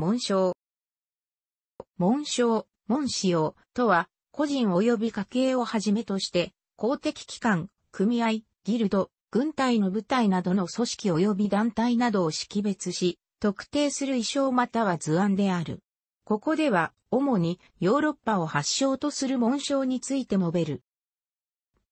紋章。紋章、紋章とは、個人及び家計をはじめとして、公的機関、組合、ギルド、軍隊の部隊などの組織及び団体などを識別し、特定する意匠または図案である。ここでは、主にヨーロッパを発祥とする紋章について述べる。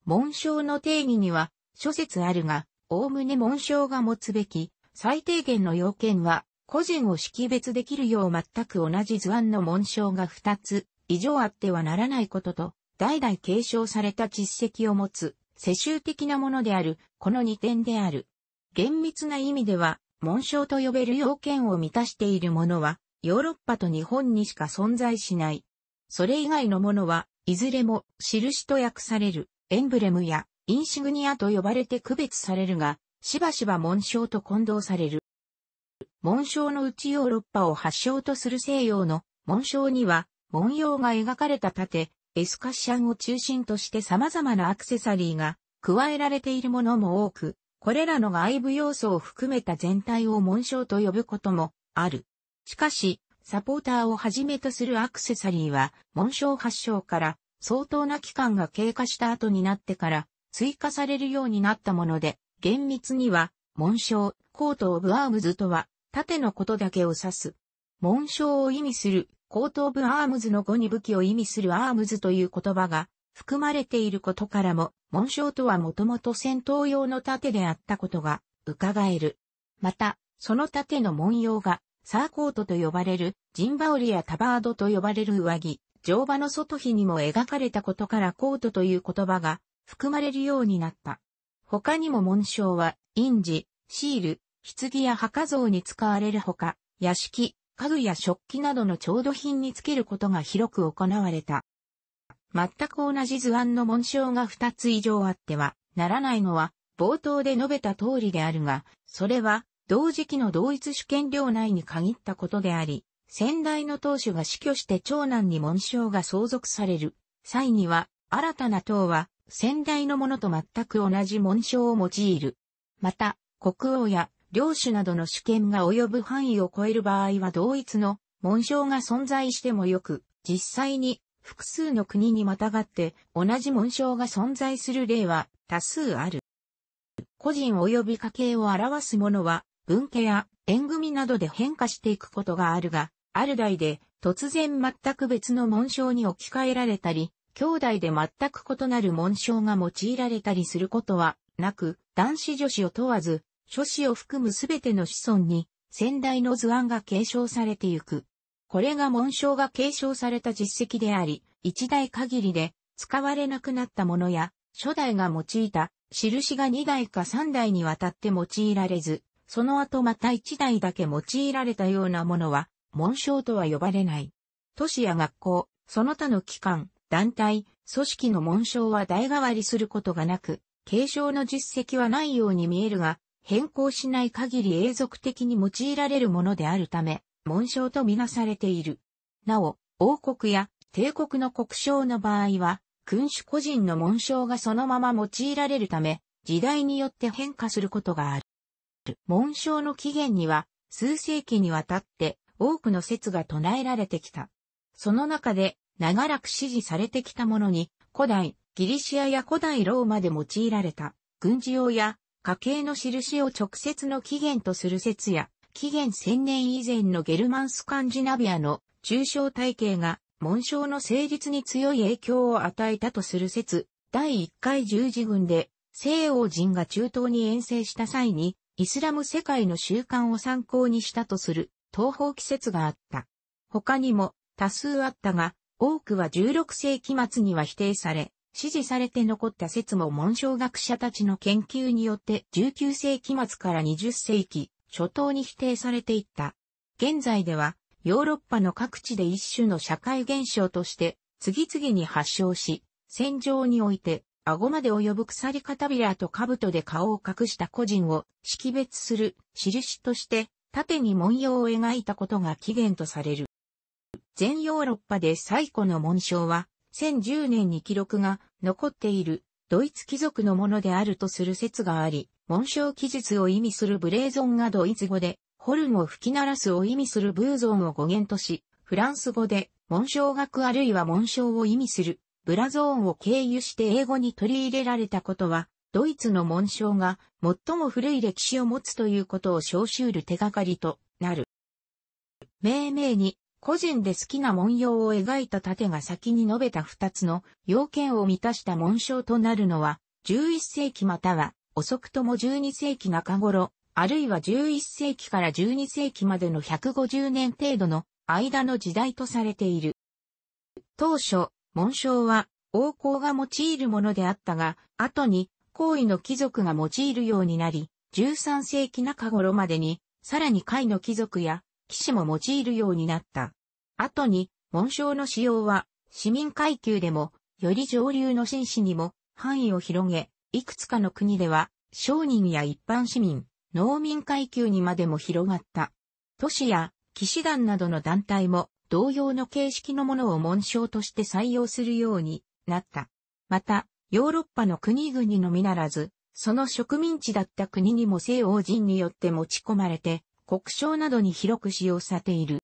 紋章の定義には、諸説あるが、おおむね紋章が持つべき、最低限の要件は、個人を識別できるよう全く同じ図案の紋章が2つ以上あってはならないことと、代々継承された実績を持つ、世襲的なものである、この2点である。厳密な意味では、紋章と呼べる要件を満たしているものは、ヨーロッパと日本にしか存在しない。それ以外のものは、いずれも、印と訳される、エンブレムや、インシグニアと呼ばれて区別されるが、しばしば紋章と混同される。紋章のうちヨーロッパを発祥とする西洋の紋章には、文様が描かれた盾、エスカッシャンを中心として様々なアクセサリーが加えられているものも多く、これらの外部要素を含めた全体を紋章と呼ぶこともある。しかし、サポーターをはじめとするアクセサリーは、紋章発祥から相当な期間が経過した後になってから追加されるようになったもので、厳密には、紋章、コート・オブ・アームズとは盾のことだけを指す。紋章を意味する、後頭部アームズの語に武器を意味するアームズという言葉が含まれていることからも、紋章とはもともと戦闘用の盾であったことが伺える。また、その盾の文様が、サーコートと呼ばれる、ジンバオリやタバードと呼ばれる上着、乗馬の外皮にも描かれたことからコートという言葉が含まれるようになった。他にも紋章は、印字、シール、棺や墓像に使われるほか、屋敷、家具や食器などの調度品につけることが広く行われた。全く同じ図案の紋章が2つ以上あってはならないのは冒頭で述べた通りであるが、それは同時期の同一主権領内に限ったことであり、先代の当主が死去して長男に紋章が相続される際には新たな党は先代のものと全く同じ紋章を用いる。また、国王や領主などの主権が及ぶ範囲を超える場合は同一の紋章が存在してもよく、実際に複数の国にまたがって同じ紋章が存在する例は多数ある。個人及び家系を表すものは文家や縁組などで変化していくことがあるが、ある代で突然全く別の紋章に置き換えられたり、兄弟で全く異なる紋章が用いられたりすることはなく、男子女子を問わず、諸子を含むすべての子孫に、先代の図案が継承されてゆく。これが紋章が継承された実績であり、一代限りで使われなくなったものや、初代が用いた印が二代か三代にわたって用いられず、その後また一代だけ用いられたようなものは、紋章とは呼ばれない。都市や学校、その他の機関、団体、組織の紋章は代替わりすることがなく、継承の実績はないように見えるが、変更しない限り永続的に用いられるものであるため、紋章とみなされている。なお、王国や帝国の国章の場合は、君主個人の紋章がそのまま用いられるため、時代によって変化することがある。紋章の起源には、数世紀にわたって多くの説が唱えられてきた。その中で、長らく支持されてきたものに、古代ギリシアや古代ローマで用いられた軍事用や家系の印を直接の起源とする説や、紀元1000年以前のゲルマンスカンジナビアの抽象体系が紋章の成立に強い影響を与えたとする説、第1回十字軍で西欧人が中東に遠征した際に、イスラム世界の習慣を参考にしたとする東方季節があった。他にも多数あったが、多くは16世紀末には否定され、支持されて残った説も紋章学者たちの研究によって19世紀末から20世紀初頭に否定されていった。現在ではヨーロッパの各地で一種の社会現象として次々に発症し、戦場において顎まで及ぶ鎖片びらと兜で顔を隠した個人を識別する印として縦に文様を描いたことが起源とされる。全ヨーロッパで最古の紋章は1010年に記録が残っているドイツ貴族のものであるとする説があり、紋章記述を意味するブレーゾンがドイツ語で、ホルンを吹き鳴らすを意味するブーゾンを語源とし、フランス語で、紋章学あるいは紋章を意味する、ブラゾーンを経由して英語に取り入れられたことは、ドイツの紋章が最も古い歴史を持つということを召集る手がかりとなる。命名に個人で好きな文様を描いた盾が先に述べた二つの要件を満たした紋章となるのは、11世紀または遅くとも12世紀中頃、あるいは11世紀から12世紀までの150年程度の間の時代とされている。当初、紋章は王侯が用いるものであったが、後に皇位の貴族が用いるようになり、13世紀中頃までに、さらに下位の貴族や騎士も用いるようになった。後に、紋章の使用は、市民階級でも、より上流の紳士にも、範囲を広げ、いくつかの国では、商人や一般市民、農民階級にまでも広がった。都市や騎士団などの団体も同様の形式のものを紋章として採用するようになった。また、ヨーロッパの国々のみならず、その植民地だった国にも西欧人によって持ち込まれて、国章などに広く使用されている。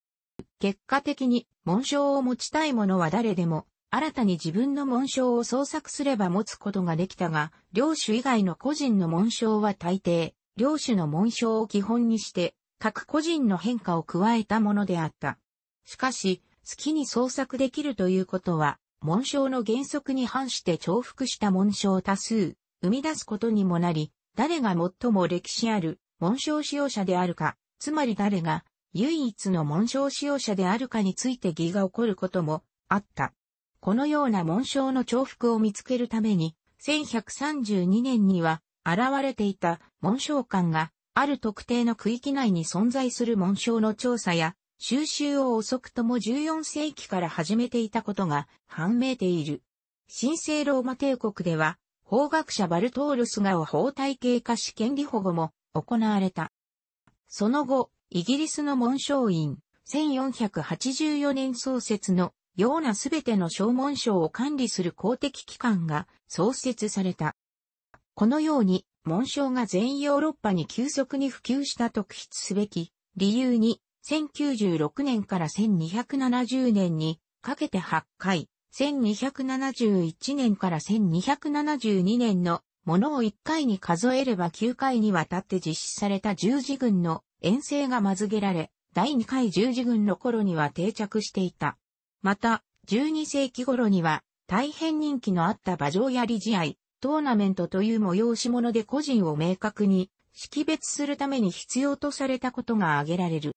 結果的に、紋章を持ちたい者は誰でも、新たに自分の紋章を創作すれば持つことができたが、領主以外の個人の紋章は大抵、領主の紋章を基本にして、各個人の変化を加えたものであった。しかし、好きに創作できるということは、紋章の原則に反して重複した紋章を多数、生み出すことにもなり、誰が最も歴史ある紋章使用者であるか、つまり誰が唯一の紋章使用者であるかについて疑が起こることもあった。このような紋章の重複を見つけるために、1132年には現れていた紋章官がある特定の区域内に存在する紋章の調査や収集を遅くとも14世紀から始めていたことが判明ている。神聖ローマ帝国では、法学者バルトールスがを法体系化し権利保護も行われた。その後、イギリスの紋章院、1484年創設のようなすべての小紋章を管理する公的機関が創設された。このように、紋章が全ヨーロッパに急速に普及した特筆すべき理由に、1096年から1270年にかけて8回、1271年から1272年の物を1回に数えれば9回にわたって実施された十字軍の遠征がまずげられ、第2回十字軍の頃には定着していた。また、12世紀頃には、大変人気のあった馬上や試合、トーナメントという催し物で個人を明確に識別するために必要とされたことが挙げられる。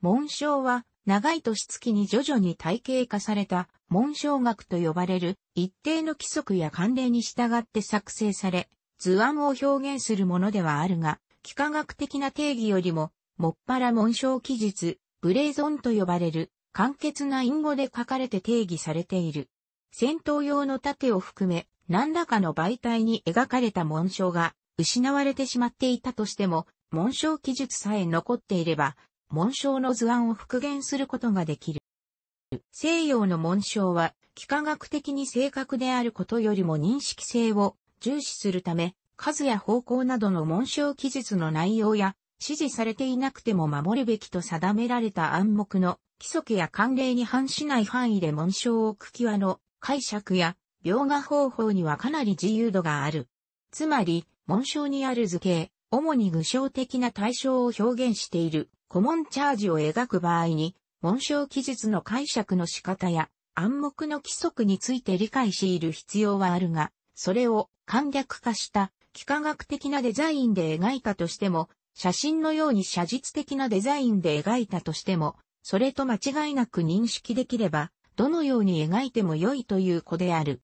紋章は、長い年月に徐々に体系化された、紋章学と呼ばれる、一定の規則や慣例に従って作成され、図案を表現するものではあるが、幾何学的な定義よりも、もっぱら紋章記述、ブレーゾンと呼ばれる、簡潔な隠語で書かれて定義されている。戦闘用の盾を含め、何らかの媒体に描かれた紋章が失われてしまっていたとしても、紋章記述さえ残っていれば、紋章の図案を復元することができる。西洋の紋章は、幾何学的に正確であることよりも認識性を重視するため、数や方向などの紋章記述の内容や、指示されていなくても守るべきと定められた暗黙の規則や慣例に反しない範囲で紋章を置く際の解釈や描画方法にはかなり自由度がある。つまり、紋章にある図形、主に具象的な対象を表現しているコモンチャージを描く場合に、紋章記述の解釈の仕方や暗黙の規則について理解している必要はあるが、それを簡略化した幾何学的なデザインで描いたとしても、写真のように写実的なデザインで描いたとしても、それと間違いなく認識できれば、どのように描いても良いという子である。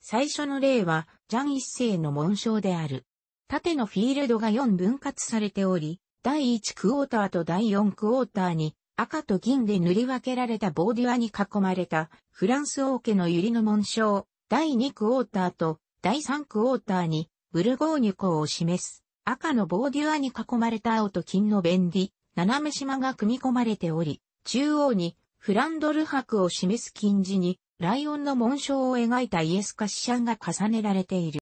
最初の例は、ジャン一世の紋章である。縦のフィールドが4分割されており、第1クォーターと第4クォーターに赤と銀で塗り分けられたボーデュアに囲まれたフランス王家の百合の紋章、第2クォーターと第3クォーターにブルゴーニュ港を示す赤のボーデュアに囲まれた青と金の便利、斜め島が組み込まれており、中央にフランドル博を示す金字にライオンの紋章を描いたイエスカシシャンが重ねられている。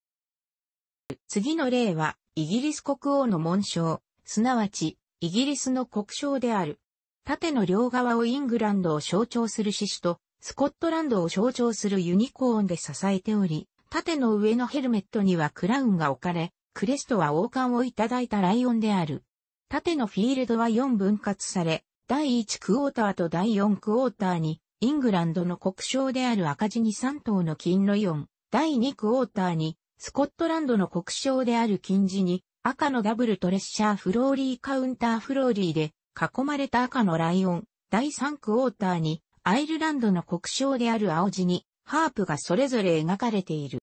次の例は、イギリス国王の紋章、すなわち、イギリスの国章である。縦の両側をイングランドを象徴する獅子と、スコットランドを象徴するユニコーンで支えており、縦の上のヘルメットにはクラウンが置かれ、クレストは王冠をいただいたライオンである。縦のフィールドは4分割され、第1クォーターと第4クォーターに、イングランドの国章である赤字に3頭の金のイオン、第2クォーターに、スコットランドの国章である金字に、赤のダブルトレッシャーフローリーカウンターフローリーで囲まれた赤のライオン、第3クォーターにアイルランドの国章である青地にハープがそれぞれ描かれている。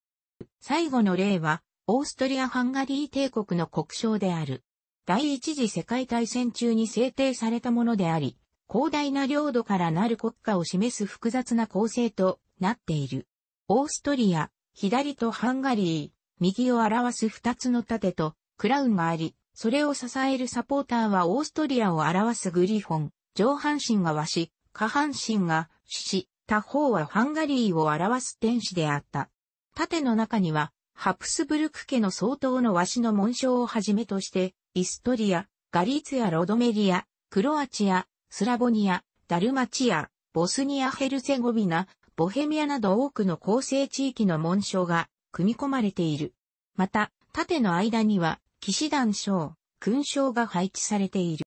最後の例はオーストリア・ハンガリー帝国の国章である。第一次世界大戦中に制定されたものであり、広大な領土からなる国家を示す複雑な構成となっている。オーストリア、左とハンガリー、右を表す二つの盾とクラウンがあり、それを支えるサポーターはオーストリアを表すグリフォン、上半身が和紙、下半身が獅子、他方はハンガリーを表す天使であった。盾の中には、ハプスブルク家の相当の和紙の紋章をはじめとして、イストリア、ガリーツやロドメリア、クロアチア、スラボニア、ダルマチア、ボスニア・ヘルセゴビナ、ボヘミアなど多くの構成地域の紋章が組み込まれている。また、盾の間には、騎士団章、勲章が配置されている。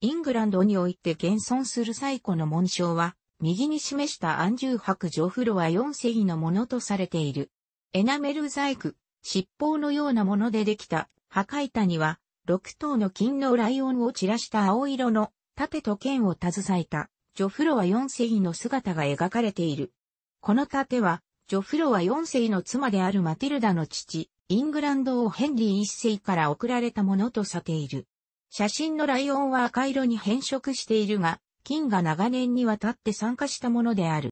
イングランドにおいて現存する最古の紋章は、右に示した安住白ョフロは4世紀のものとされている。エナメル細工、尻尾のようなものでできた、破壊谷は、6頭の金のライオンを散らした青色の盾と剣を携えた、ジョフロワ4世紀の姿が描かれている。この盾は、ジョフロワ4世紀の妻であるマティルダの父、イングランド王ヘンリー一世から贈られたものとされている。写真のライオンは赤色に変色しているが、金が長年にわたって酸化したものである。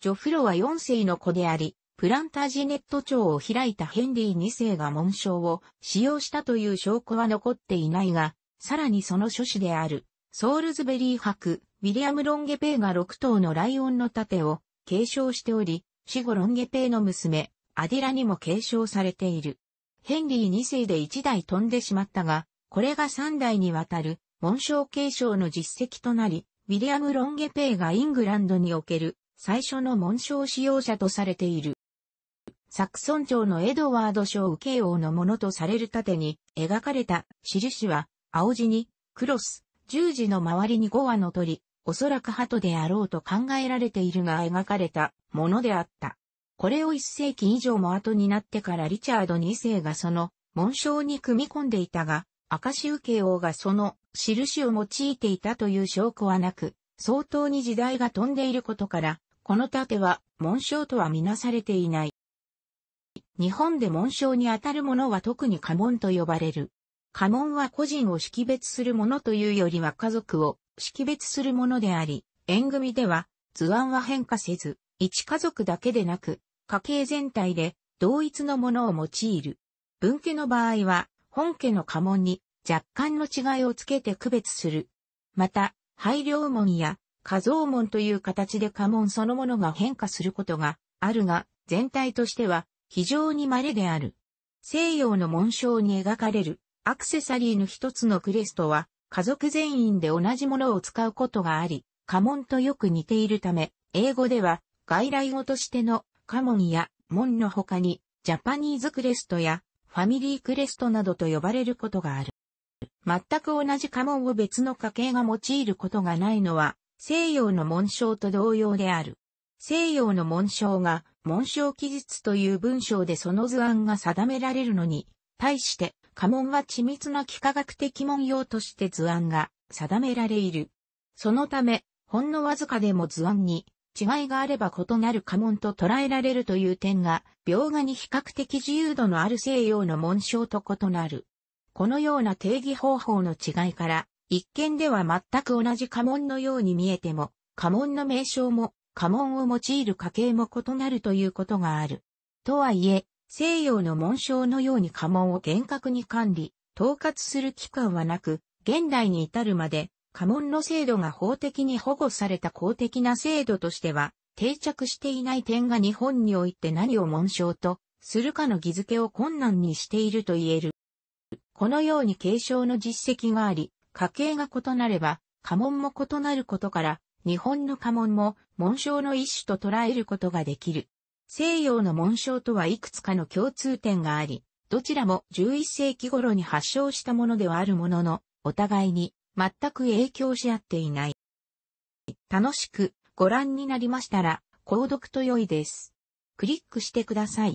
ジョフロは4世の子であり、プランタジネット庁を開いたヘンリー2世が紋章を使用したという証拠は残っていないが、さらにその諸子である、ソールズベリー博、ウィリアム・ロンゲペイが6頭のライオンの盾を継承しており、死後ロンゲペイの娘、アディラにも継承されている。ヘンリー2世で1代飛んでしまったが、これが3代にわたる紋章継承の実績となり、ウィリアム・ロンゲペイがイングランドにおける最初の紋章使用者とされている。サクソン朝のエドワード賞受け王のものとされる盾に描かれた印は青地にクロス、十字の周りに5羽の鳥、おそらく鳩であろうと考えられているが描かれたものであった。これを一世紀以上も後になってからリチャード2世がその紋章に組み込んでいたが、赤州慶王がその印を用いていたという証拠はなく、相当に時代が飛んでいることから、この盾は紋章とはみなされていない。日本で紋章にあたるものは特に家紋と呼ばれる。家紋は個人を識別するものというよりは家族を識別するものであり、縁組では図案は変化せず、一家族だけでなく、家系全体で同一のものを用いる。分家の場合は、本家の家紋に若干の違いをつけて区別する。また、配慮門や家像門という形で家紋そのものが変化することがあるが、全体としては非常に稀である。西洋の紋章に描かれるアクセサリーの一つのクレストは、家族全員で同じものを使うことがあり、家紋とよく似ているため、英語では外来語としての家紋や門の他に、ジャパニーズクレストやファミリークレストなどと呼ばれることがある。全く同じ家紋を別の家系が用いることがないのは、西洋の紋章と同様である。西洋の紋章が、紋章記述という文章でその図案が定められるのに、対して、家紋は緻密な幾何学的文様として図案が定められる。そのため、ほんのわずかでも図案に違いがあれば異なる家紋と捉えられるという点が、描画に比較的自由度のある西洋の紋章と異なる。このような定義方法の違いから、一見では全く同じ家紋のように見えても、家紋の名称も、家紋を用いる家系も異なるということがある。とはいえ、西洋の紋章のように家紋を厳格に管理、統括する機関はなく、現代に至るまで家紋の制度が法的に保護された公的な制度としては、定着していない点が日本において何を紋章とするかの義付けを困難にしていると言える。このように継承の実績があり、家系が異なれば、家紋も異なることから、日本の家紋も紋章の一種と捉えることができる。西洋の紋章とはいくつかの共通点があり、どちらも11世紀頃に発祥したものではあるものの、お互いに全く影響し合っていない。楽しくご覧になりましたら、購読と良いです。クリックしてください。